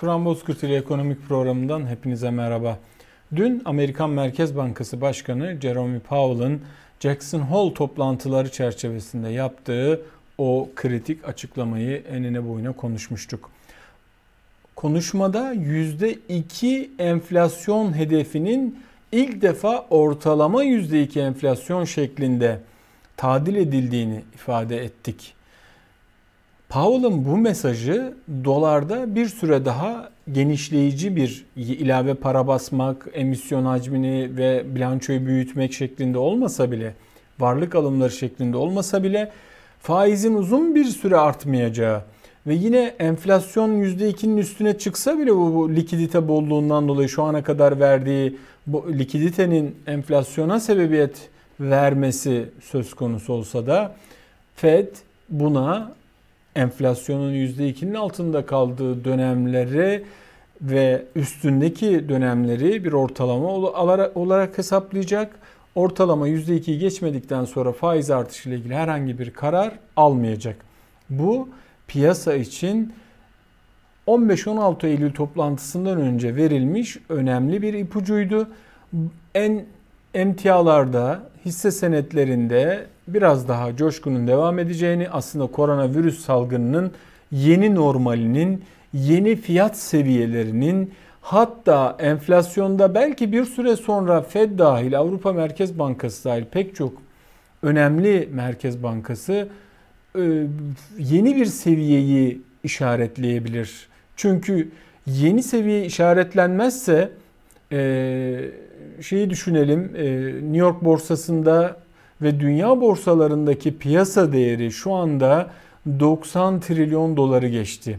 Turan Bozkurt ile Ekonomik Programı'ndan hepinize merhaba. Dün Amerikan Merkez Bankası Başkanı Jeremy Powell'ın Jackson Hole toplantıları çerçevesinde yaptığı o kritik açıklamayı enine boyuna konuşmuştuk. Konuşmada %2 enflasyon hedefinin ilk defa ortalama %2 enflasyon şeklinde tadil edildiğini ifade ettik. Powell'ın bu mesajı dolarda bir süre daha genişleyici bir ilave para basmak, emisyon hacmini ve bilançoyu büyütmek şeklinde olmasa bile, varlık alımları şeklinde olmasa bile faizin uzun bir süre artmayacağı ve yine enflasyon %2'nin üstüne çıksa bile bu, bu likidite bolluğundan dolayı şu ana kadar verdiği bu likiditenin enflasyona sebebiyet vermesi söz konusu olsa da Fed buna enflasyonun %2'nin altında kaldığı dönemleri ve üstündeki dönemleri bir ortalama olarak hesaplayacak. Ortalama %2'yi geçmedikten sonra faiz artışı ile ilgili herhangi bir karar almayacak. Bu piyasa için 15-16 Eylül toplantısından önce verilmiş önemli bir ipucuydu. En emtialarda, hisse senetlerinde biraz daha coşkunun devam edeceğini, aslında koronavirüs salgınının yeni normalinin, yeni fiyat seviyelerinin hatta enflasyonda belki bir süre sonra Fed dahil, Avrupa Merkez Bankası dahil pek çok önemli merkez bankası e, yeni bir seviyeyi işaretleyebilir. Çünkü yeni seviye işaretlenmezse e, şeyi düşünelim. Ee, New York borsasında ve dünya borsalarındaki piyasa değeri şu anda 90 trilyon doları geçti.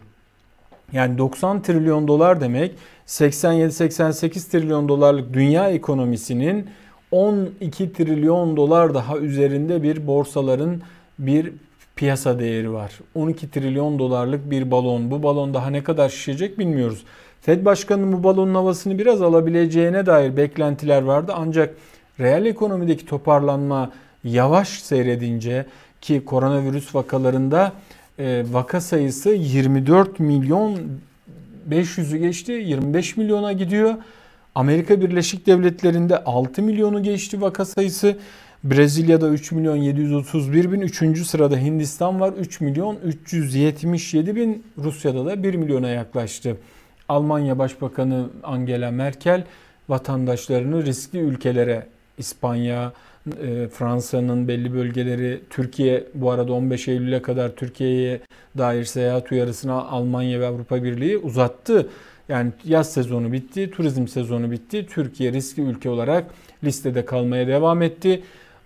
Yani 90 trilyon dolar demek 87-88 trilyon dolarlık dünya ekonomisinin 12 trilyon dolar daha üzerinde bir borsaların bir piyasa değeri var. 12 trilyon dolarlık bir balon. Bu balon daha ne kadar şişecek bilmiyoruz. Fed Başkanı'nın bu balonun havasını biraz alabileceğine dair beklentiler vardı. Ancak reel ekonomideki toparlanma yavaş seyredince ki koronavirüs vakalarında e, vaka sayısı 24 milyon 500'ü geçti 25 milyona gidiyor. Amerika Birleşik Devletleri'nde 6 milyonu geçti vaka sayısı. Brezilya'da 3 milyon 731 bin. Üçüncü sırada Hindistan var 3 milyon 377 bin. Rusya'da da 1 milyona yaklaştı. Almanya Başbakanı Angela Merkel vatandaşlarını riskli ülkelere İspanya, e, Fransa'nın belli bölgeleri, Türkiye bu arada 15 Eylül'e kadar Türkiye'ye dair seyahat uyarısına Almanya ve Avrupa Birliği uzattı. Yani yaz sezonu bitti, turizm sezonu bitti. Türkiye riskli ülke olarak listede kalmaya devam etti.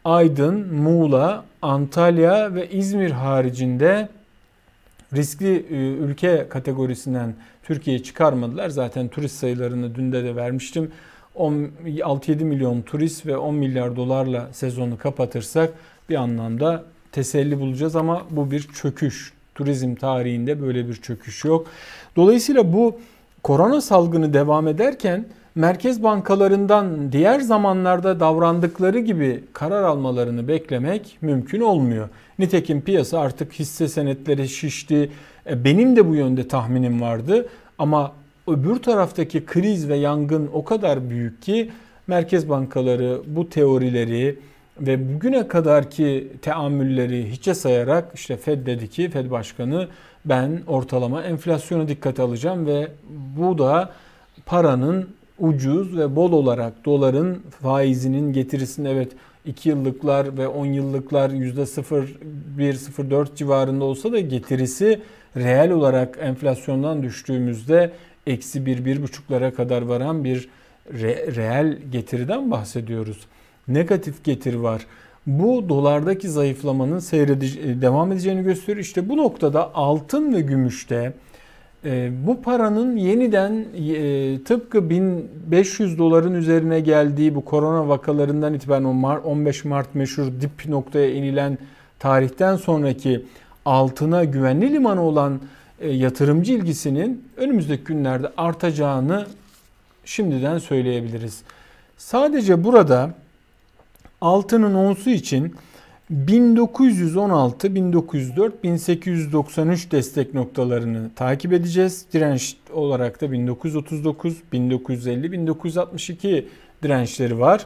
Aydın, Muğla, Antalya ve İzmir haricinde riskli e, ülke kategorisinden Türkiye'yi çıkarmadılar. Zaten turist sayılarını dün de, de vermiştim. 6-7 milyon turist ve 10 milyar dolarla sezonu kapatırsak bir anlamda teselli bulacağız ama bu bir çöküş. Turizm tarihinde böyle bir çöküş yok. Dolayısıyla bu korona salgını devam ederken merkez bankalarından diğer zamanlarda davrandıkları gibi karar almalarını beklemek mümkün olmuyor. Nitekim piyasa artık hisse senetleri şişti. E, benim de bu yönde tahminim vardı ama öbür taraftaki kriz ve yangın o kadar büyük ki merkez bankaları bu teorileri ve bugüne kadarki teamülleri hiçe sayarak işte Fed dedi ki Fed Başkanı ben ortalama enflasyona dikkate alacağım ve bu da paranın ucuz ve bol olarak doların faizinin getirisini evet 2 yıllıklar ve 10 yıllıklar %0,1-0,4 civarında olsa da getirisi reel olarak enflasyondan düştüğümüzde eksi 1-1,5'lara kadar varan bir re- reel getiriden bahsediyoruz. Negatif getir var. Bu dolardaki zayıflamanın seyredici, e, devam edeceğini gösteriyor. İşte bu noktada altın ve gümüşte de ee, bu paranın yeniden e, tıpkı 1500 doların üzerine geldiği bu korona vakalarından itibaren 15 Mart meşhur dip noktaya inilen tarihten sonraki altına güvenli limanı olan e, yatırımcı ilgisinin önümüzdeki günlerde artacağını şimdiden söyleyebiliriz. Sadece burada altının onsu için 1916, 1904, 1893 destek noktalarını takip edeceğiz. Direnç olarak da 1939, 1950, 1962 dirençleri var.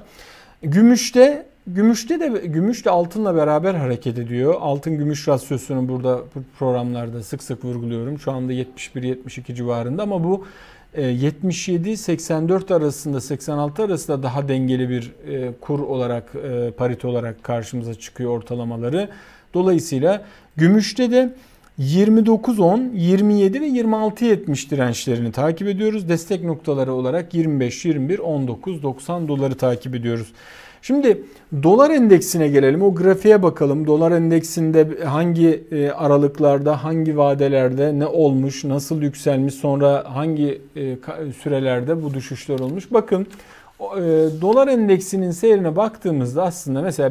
Gümüşte Gümüşte de gümüş de altınla beraber hareket ediyor. Altın gümüş rasyosunu burada programlarda sık sık vurguluyorum. Şu anda 71-72 civarında ama bu 77-84 e, arasında 86 arasında daha dengeli bir e, kur olarak e, parite olarak karşımıza çıkıyor ortalamaları. Dolayısıyla gümüşte de 29-10, 27 ve 26-70 dirençlerini takip ediyoruz. Destek noktaları olarak 25, 21, 19, 90 doları takip ediyoruz. Şimdi dolar endeksine gelelim. O grafiğe bakalım. Dolar endeksinde hangi e, aralıklarda, hangi vadelerde ne olmuş, nasıl yükselmiş, sonra hangi e, sürelerde bu düşüşler olmuş. Bakın e, dolar endeksinin seyrine baktığımızda aslında mesela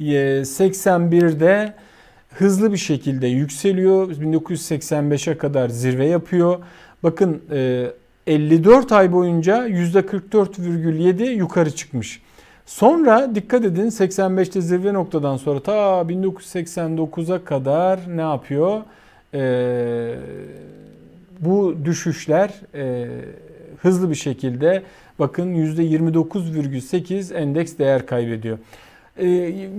1981'de hızlı bir şekilde yükseliyor. 1985'e kadar zirve yapıyor. Bakın 54 ay boyunca %44,7 yukarı çıkmış. Sonra dikkat edin 85'te zirve noktadan sonra ta 1989'a kadar ne yapıyor? Ee, bu düşüşler e, hızlı bir şekilde bakın %29,8 endeks değer kaybediyor. Ee,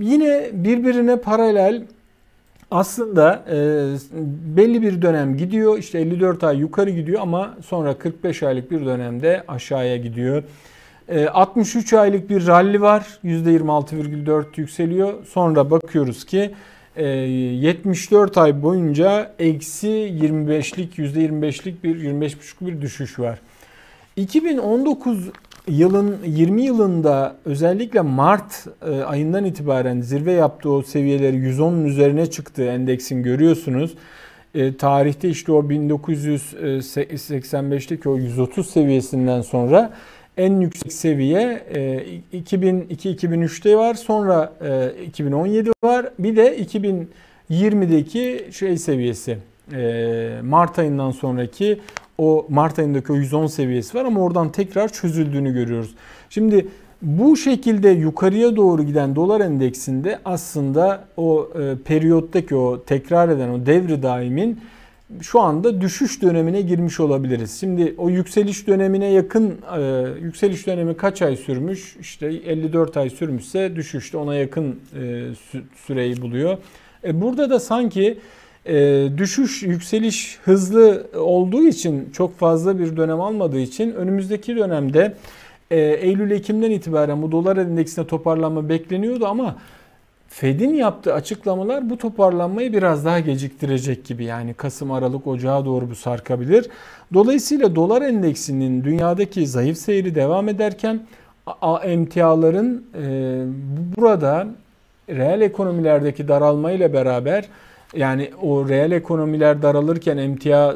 yine birbirine paralel aslında e, belli bir dönem gidiyor. İşte 54 ay yukarı gidiyor ama sonra 45 aylık bir dönemde aşağıya gidiyor. 63 ee, aylık bir rally var. %26,4 yükseliyor. Sonra bakıyoruz ki 74 e, ay boyunca eksi 25'lik %25'lik bir 25,5 bir düşüş var. 2019 yılın 20 yılında özellikle Mart e, ayından itibaren zirve yaptığı o seviyeleri 110'un üzerine çıktı endeksin görüyorsunuz. E, tarihte işte o 1985'teki e, o 130 seviyesinden sonra en yüksek seviye 2002-2003'te e, var. Sonra 2017 e, var. Bir de 2020'deki şey seviyesi. E, Mart ayından sonraki o Mart ayındaki o 110 seviyesi var ama oradan tekrar çözüldüğünü görüyoruz. Şimdi bu şekilde yukarıya doğru giden dolar endeksinde aslında o periyottaki o tekrar eden o devri daimin şu anda düşüş dönemine girmiş olabiliriz. Şimdi o yükseliş dönemine yakın e, yükseliş dönemi kaç ay sürmüş? İşte 54 ay sürmüşse düşüşte ona yakın e, süreyi buluyor. E, burada da sanki e, düşüş yükseliş hızlı olduğu için çok fazla bir dönem almadığı için önümüzdeki dönemde e, Eylül-Ekim'den itibaren bu dolar endeksine toparlanma bekleniyordu ama Fed'in yaptığı açıklamalar bu toparlanmayı biraz daha geciktirecek gibi. Yani Kasım, Aralık, Ocağa doğru bu sarkabilir. Dolayısıyla dolar endeksinin dünyadaki zayıf seyri devam ederken emtiaların e, burada reel ekonomilerdeki daralmayla beraber yani o reel ekonomiler daralırken emtia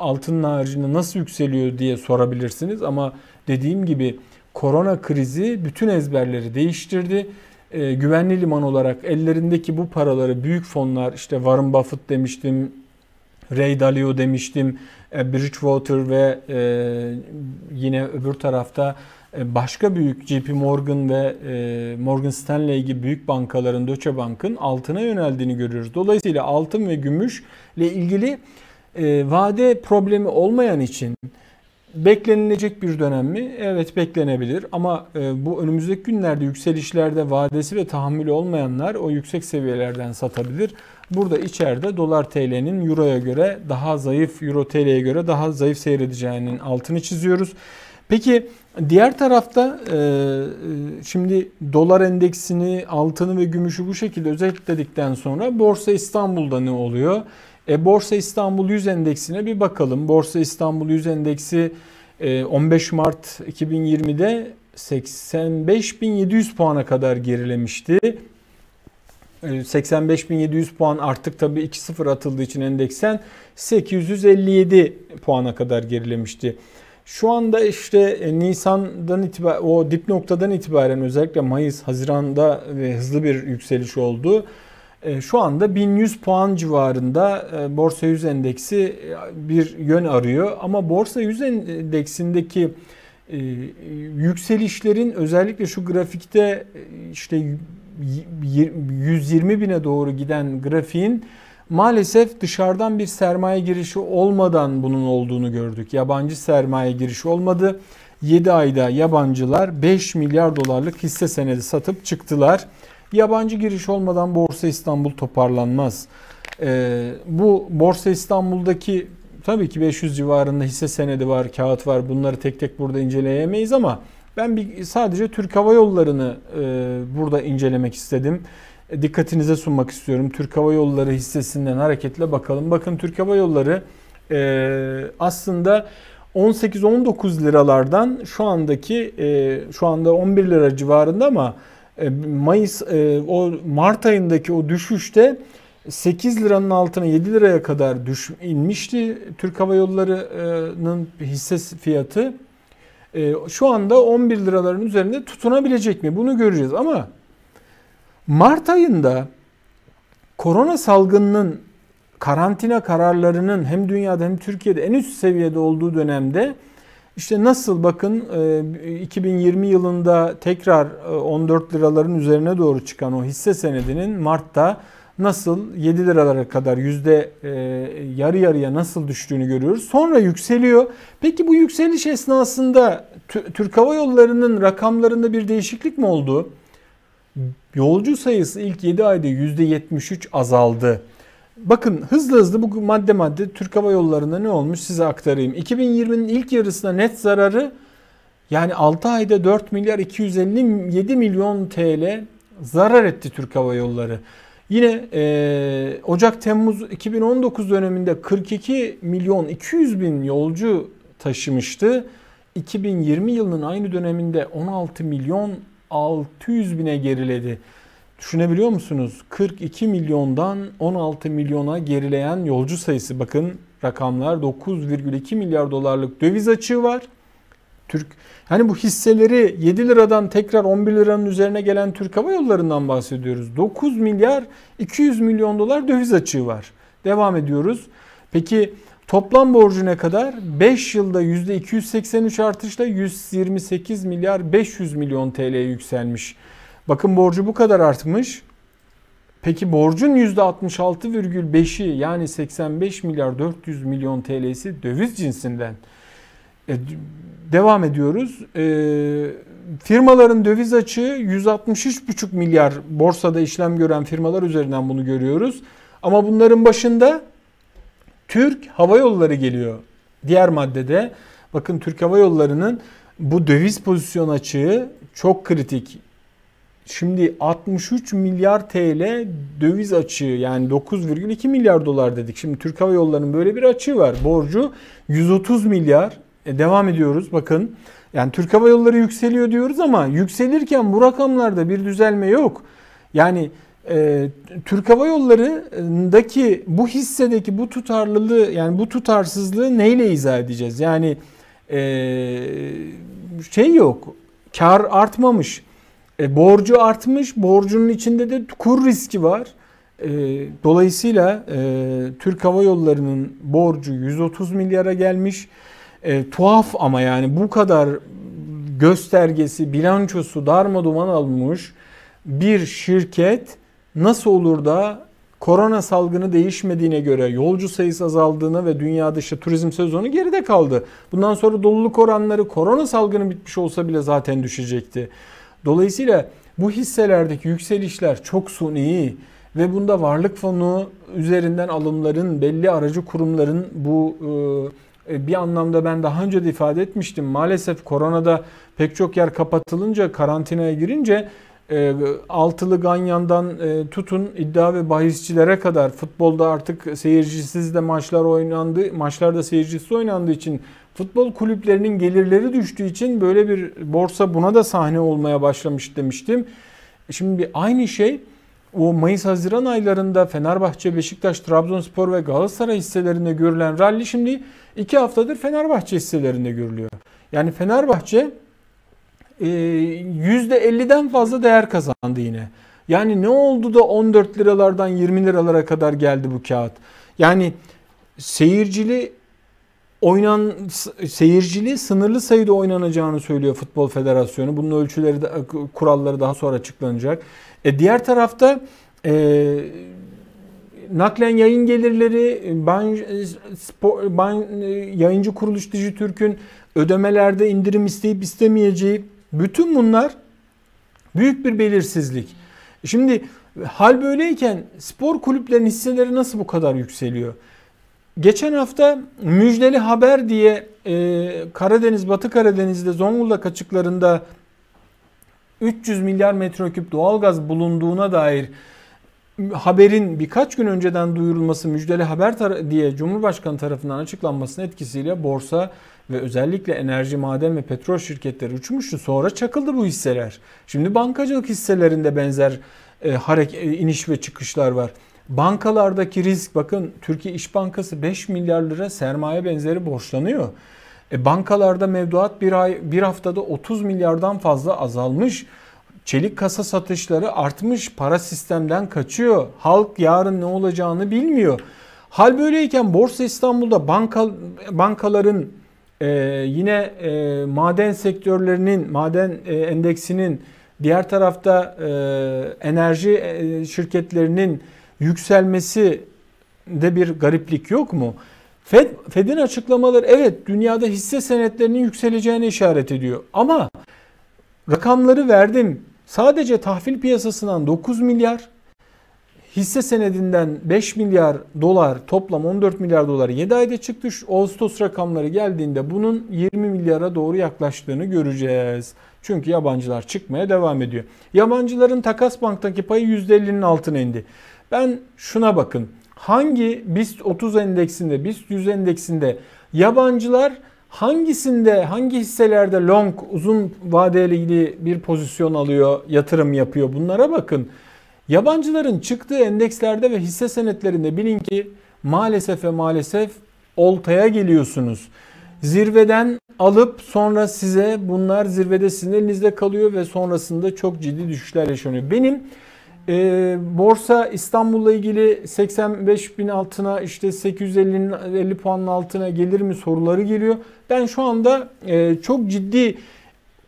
altın harcını nasıl yükseliyor diye sorabilirsiniz ama dediğim gibi korona krizi bütün ezberleri değiştirdi e, güvenli liman olarak ellerindeki bu paraları büyük fonlar işte Warren Buffett demiştim, Ray Dalio demiştim, e, Bridgewater ve e, yine öbür tarafta e, başka büyük JP Morgan ve e, Morgan Stanley gibi büyük bankaların Deutsche Bank'ın altına yöneldiğini görüyoruz. Dolayısıyla altın ve gümüşle ile ilgili e, vade problemi olmayan için Beklenilecek bir dönem mi? Evet beklenebilir ama e, bu önümüzdeki günlerde yükselişlerde vadesi ve tahammülü olmayanlar o yüksek seviyelerden satabilir. Burada içeride dolar TL'nin euroya göre daha zayıf, euro TL'ye göre daha zayıf seyredeceğinin altını çiziyoruz. Peki diğer tarafta e, e, şimdi dolar endeksini, altını ve gümüşü bu şekilde özetledikten sonra Borsa İstanbul'da ne oluyor? E, Borsa İstanbul 100 endeksine bir bakalım. Borsa İstanbul 100 endeksi 15 e, Mart 2020'de 85.700 puana kadar gerilemişti. 85.700 e, puan artık tabii 2-0 atıldığı için endeksen 857 puana kadar gerilemişti. Şu anda işte e, Nisan'dan itibaren o dip noktadan itibaren özellikle Mayıs, Haziran'da ve hızlı bir yükseliş oldu. E, şu anda 1100 puan civarında e, Borsa 100 endeksi e, bir yön arıyor ama Borsa 100 endeksindeki yükselişlerin özellikle şu grafikte işte 120 bine doğru giden grafiğin maalesef dışarıdan bir sermaye girişi olmadan bunun olduğunu gördük. Yabancı sermaye girişi olmadı. 7 ayda yabancılar 5 milyar dolarlık hisse senedi satıp çıktılar. Yabancı giriş olmadan Borsa İstanbul toparlanmaz. Ee, bu Borsa İstanbul'daki tabii ki 500 civarında hisse senedi var, kağıt var. Bunları tek tek burada inceleyemeyiz ama ben bir, sadece Türk Hava Yolları'nı e, burada incelemek istedim. E, dikkatinize sunmak istiyorum. Türk Hava Yolları hissesinden hareketle bakalım. Bakın Türk Hava Yolları e, aslında 18-19 liralardan şu andaki e, şu anda 11 lira civarında ama e, Mayıs e, o Mart ayındaki o düşüşte 8 liranın altına 7 liraya kadar düş inmişti Türk Hava Yolları'nın hisse fiyatı. E, şu anda 11 liraların üzerinde tutunabilecek mi? Bunu göreceğiz ama Mart ayında korona salgınının karantina kararlarının hem dünyada hem Türkiye'de en üst seviyede olduğu dönemde işte nasıl bakın 2020 e, yılında tekrar 14 e, liraların üzerine doğru çıkan o hisse senedinin Mart'ta nasıl 7 liralara kadar yüzde e, yarı yarıya nasıl düştüğünü görüyoruz. Sonra yükseliyor. Peki bu yükseliş esnasında Türk Hava Yolları'nın rakamlarında bir değişiklik mi oldu? Yolcu sayısı ilk 7 ayda %73 azaldı. Bakın hızlı hızlı bu madde madde Türk Hava Yolları'nda ne olmuş size aktarayım. 2020'nin ilk yarısında net zararı yani 6 ayda 4 milyar 257 milyon TL zarar etti Türk Hava Yolları. Yine e, Ocak-Temmuz 2019 döneminde 42 milyon 200 bin yolcu taşımıştı. 2020 yılının aynı döneminde 16 milyon 600 bine geriledi. Düşünebiliyor musunuz? 42 milyondan 16 milyona gerileyen yolcu sayısı bakın rakamlar 9,2 milyar dolarlık döviz açığı var. Türk hani bu hisseleri 7 liradan tekrar 11 liranın üzerine gelen Türk Hava Yolları'ndan bahsediyoruz. 9 milyar 200 milyon dolar döviz açığı var. Devam ediyoruz. Peki toplam borcu ne kadar? 5 yılda %283 artışla 128 milyar 500 milyon TL'ye yükselmiş. Bakın borcu bu kadar artmış. Peki borcun %66,5'i yani 85 milyar 400 milyon TL'si döviz cinsinden. E, devam ediyoruz. E, firmaların döviz açığı 163,5 milyar borsada işlem gören firmalar üzerinden bunu görüyoruz. Ama bunların başında Türk Hava Yolları geliyor. Diğer maddede bakın Türk Hava Yolları'nın bu döviz pozisyon açığı çok kritik. Şimdi 63 milyar TL döviz açığı yani 9,2 milyar dolar dedik. Şimdi Türk Hava Yolları'nın böyle bir açığı var. Borcu 130 milyar. E, devam ediyoruz bakın. Yani Türk Hava Yolları yükseliyor diyoruz ama yükselirken bu rakamlarda bir düzelme yok. Yani e, Türk Hava Yolları'ndaki bu hissedeki bu tutarlılığı yani bu tutarsızlığı neyle izah edeceğiz? Yani e, şey yok. Kar artmamış. E, borcu artmış. Borcunun içinde de kur riski var. E, dolayısıyla e, Türk Hava Yolları'nın borcu 130 milyara gelmiş. E, tuhaf ama yani bu kadar göstergesi, bilançosu darma duman almış bir şirket nasıl olur da korona salgını değişmediğine göre yolcu sayısı azaldığına ve dünya dışı turizm sezonu geride kaldı. Bundan sonra doluluk oranları korona salgını bitmiş olsa bile zaten düşecekti. Dolayısıyla bu hisselerdeki yükselişler çok suni ve bunda varlık fonu üzerinden alımların belli aracı kurumların bu e, e, bir anlamda ben daha önce de ifade etmiştim. Maalesef koronada pek çok yer kapatılınca karantinaya girince e, altılı ganyandan tutun iddia ve bahisçilere kadar futbolda artık seyircisiz de maçlar oynandı. Maçlarda seyircisiz oynandığı için Futbol kulüplerinin gelirleri düştüğü için böyle bir borsa buna da sahne olmaya başlamış demiştim. E şimdi aynı şey o Mayıs-Haziran aylarında Fenerbahçe, Beşiktaş, Trabzonspor ve Galatasaray hisselerinde görülen rally şimdi iki haftadır Fenerbahçe hisselerinde görülüyor. Yani Fenerbahçe %50'den e, fazla değer kazandı yine. Yani ne oldu da 14 liralardan 20 liralara kadar geldi bu kağıt? Yani seyircili oynan seyircili sınırlı sayıda oynanacağını söylüyor Futbol Federasyonu. Bunun ölçüleri de, kuralları daha sonra açıklanacak. E, diğer tarafta e, naklen yayın gelirleri, ban, spor, ban, e, yayıncı kuruluş Dijitürk'ün ödemelerde indirim isteyip istemeyeceği bütün bunlar büyük bir belirsizlik. Şimdi hal böyleyken spor kulüplerinin hisseleri nasıl bu kadar yükseliyor? Geçen hafta müjdeli haber diye e, Karadeniz, Batı Karadeniz'de Zonguldak açıklarında 300 milyar metreküp doğalgaz bulunduğuna dair haberin birkaç gün önceden duyurulması müjdeli haber diye Cumhurbaşkanı tarafından açıklanmasının etkisiyle borsa ve özellikle enerji, maden ve petrol şirketleri uçmuştu. Sonra çakıldı bu hisseler. Şimdi bankacılık hisselerinde benzer e, hareket, iniş ve çıkışlar var. Bankalardaki risk bakın Türkiye İş Bankası 5 milyar lira sermaye benzeri borçlanıyor. E, bankalarda mevduat bir, ay, bir haftada 30 milyardan fazla azalmış. Çelik kasa satışları artmış. Para sistemden kaçıyor. Halk yarın ne olacağını bilmiyor. Hal böyleyken Borsa İstanbul'da banka, bankaların e, yine e, maden sektörlerinin, maden e, endeksinin diğer tarafta e, enerji e, şirketlerinin yükselmesi de bir gariplik yok mu? Fed, Fed'in açıklamaları evet dünyada hisse senetlerinin yükseleceğini işaret ediyor. Ama rakamları verdim. Sadece tahvil piyasasından 9 milyar, hisse senedinden 5 milyar dolar toplam 14 milyar dolar 7 ayda çıktı. Ağustos rakamları geldiğinde bunun 20 milyara doğru yaklaştığını göreceğiz. Çünkü yabancılar çıkmaya devam ediyor. Yabancıların takas banktaki payı %50'nin altına indi. Ben şuna bakın. Hangi BIST 30 endeksinde, BIST 100 endeksinde yabancılar hangisinde, hangi hisselerde long, uzun vadeli ilgili bir pozisyon alıyor, yatırım yapıyor bunlara bakın. Yabancıların çıktığı endekslerde ve hisse senetlerinde bilin ki maalesef ve maalesef oltaya geliyorsunuz. Zirveden alıp sonra size bunlar zirvede sizin elinizde kalıyor ve sonrasında çok ciddi düşüşler yaşanıyor. Benim e, borsa İstanbul'la ilgili 85 bin altına işte 850 50 puanın altına gelir mi soruları geliyor. Ben şu anda e, çok ciddi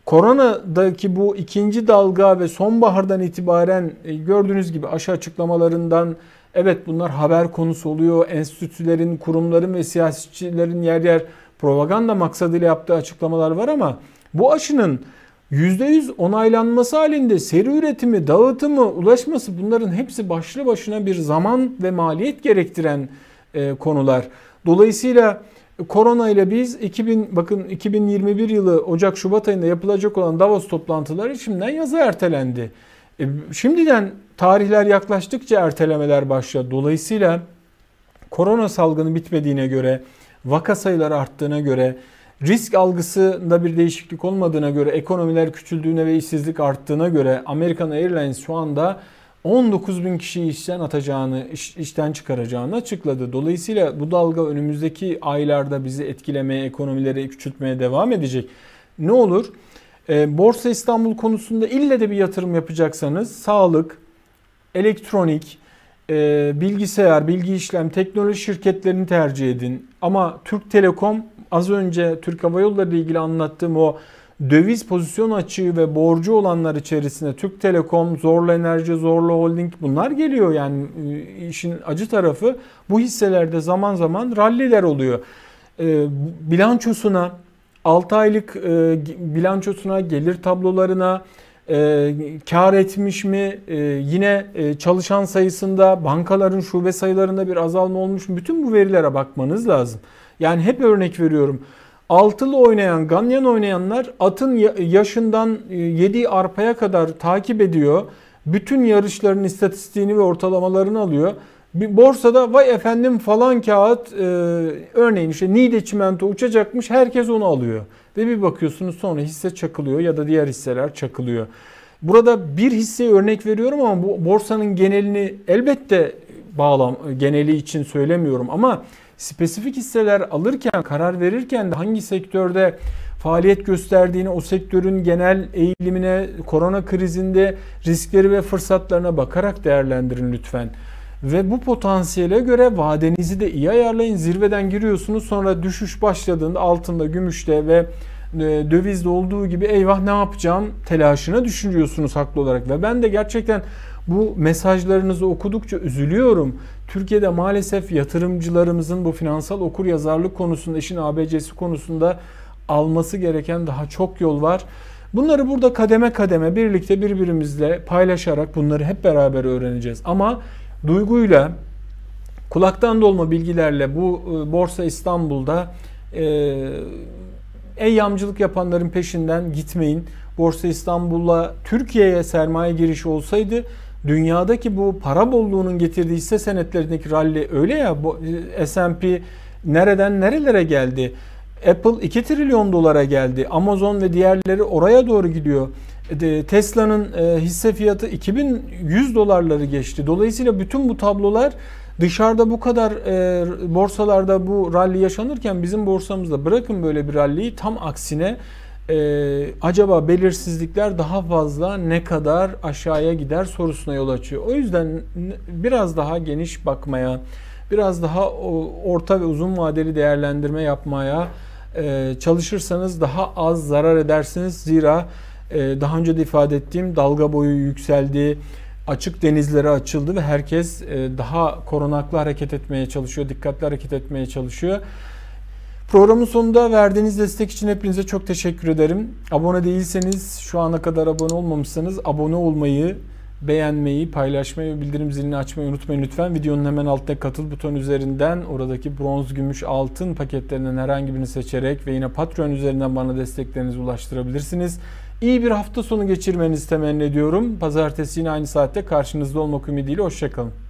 koronadaki bu ikinci dalga ve sonbahardan itibaren e, gördüğünüz gibi aşı açıklamalarından evet bunlar haber konusu oluyor. Enstitülerin, kurumların ve siyasetçilerin yer yer propaganda maksadıyla yaptığı açıklamalar var ama bu aşının %100 onaylanması halinde seri üretimi, dağıtımı, ulaşması bunların hepsi başlı başına bir zaman ve maliyet gerektiren e, konular. Dolayısıyla e, korona ile biz 2000 bakın 2021 yılı Ocak Şubat ayında yapılacak olan Davos toplantıları şimdiden yazı ertelendi. E, şimdiden tarihler yaklaştıkça ertelemeler başladı. Dolayısıyla korona salgını bitmediğine göre, vaka sayıları arttığına göre Risk algısında bir değişiklik olmadığına göre, ekonomiler küçüldüğüne ve işsizlik arttığına göre American Airlines şu anda 19 bin kişiyi işten atacağını, iş, işten çıkaracağını açıkladı. Dolayısıyla bu dalga önümüzdeki aylarda bizi etkilemeye, ekonomileri küçültmeye devam edecek. Ne olur? E, Borsa İstanbul konusunda ille de bir yatırım yapacaksanız sağlık, elektronik, e, bilgisayar, bilgi işlem, teknoloji şirketlerini tercih edin. Ama Türk Telekom az önce Türk Hava Yolları ile ilgili anlattığım o döviz pozisyon açığı ve borcu olanlar içerisinde Türk Telekom, Zorlu Enerji, Zorlu Holding bunlar geliyor yani e, işin acı tarafı bu hisselerde zaman zaman ralliler oluyor. E, bilançosuna 6 aylık e, bilançosuna, gelir tablolarına, e, kar etmiş mi, e, yine e, çalışan sayısında, bankaların şube sayılarında bir azalma olmuş mu? Bütün bu verilere bakmanız lazım. Yani hep örnek veriyorum. Altılı oynayan, ganyan oynayanlar atın yaşından 7 e, arpaya kadar takip ediyor. Bütün yarışların istatistiğini ve ortalamalarını alıyor. Bir borsada vay efendim falan kağıt e, örneğin işte Niğde çimento uçacakmış herkes onu alıyor. Ve bir bakıyorsunuz sonra hisse çakılıyor ya da diğer hisseler çakılıyor. Burada bir hisseye örnek veriyorum ama bu borsanın genelini elbette bağlam geneli için söylemiyorum ama spesifik hisseler alırken, karar verirken de hangi sektörde faaliyet gösterdiğini, o sektörün genel eğilimine, korona krizinde riskleri ve fırsatlarına bakarak değerlendirin lütfen. Ve bu potansiyele göre vadenizi de iyi ayarlayın. Zirveden giriyorsunuz sonra düşüş başladığında altında, gümüşte ve e, dövizde olduğu gibi eyvah ne yapacağım telaşına düşünüyorsunuz haklı olarak. Ve ben de gerçekten bu mesajlarınızı okudukça üzülüyorum. Türkiye'de maalesef yatırımcılarımızın bu finansal okur yazarlık konusunda, işin ABC'si konusunda alması gereken daha çok yol var. Bunları burada kademe kademe birlikte birbirimizle paylaşarak bunları hep beraber öğreneceğiz. Ama duyguyla, kulaktan dolma bilgilerle bu e, Borsa İstanbul'da e, Ey yamcılık yapanların peşinden gitmeyin. Borsa İstanbul'la Türkiye'ye sermaye girişi olsaydı dünyadaki bu para bolluğunun getirdiği hisse senetlerindeki rally öyle ya S&P nereden nerelere geldi? Apple 2 trilyon dolara geldi. Amazon ve diğerleri oraya doğru gidiyor. Tesla'nın e, hisse fiyatı 2100 dolarları geçti. Dolayısıyla bütün bu tablolar Dışarıda bu kadar e, borsalarda bu rally yaşanırken bizim borsamızda bırakın böyle bir ralliyi tam aksine e, acaba belirsizlikler daha fazla ne kadar aşağıya gider sorusuna yol açıyor. O yüzden biraz daha geniş bakmaya, biraz daha orta ve uzun vadeli değerlendirme yapmaya e, çalışırsanız daha az zarar edersiniz. Zira e, daha önce de ifade ettiğim dalga boyu yükseldi açık denizlere açıldı ve herkes e, daha korunaklı hareket etmeye çalışıyor, dikkatli hareket etmeye çalışıyor. Programın sonunda verdiğiniz destek için hepinize çok teşekkür ederim. Abone değilseniz, şu ana kadar abone olmamışsanız abone olmayı, beğenmeyi, paylaşmayı ve bildirim zilini açmayı unutmayın lütfen. Videonun hemen altına katıl buton üzerinden oradaki bronz, gümüş, altın paketlerinden herhangi birini seçerek ve yine Patreon üzerinden bana desteklerinizi ulaştırabilirsiniz. İyi bir hafta sonu geçirmenizi temenni ediyorum. Pazartesi yine aynı saatte karşınızda olmak ümidiyle. Hoşçakalın.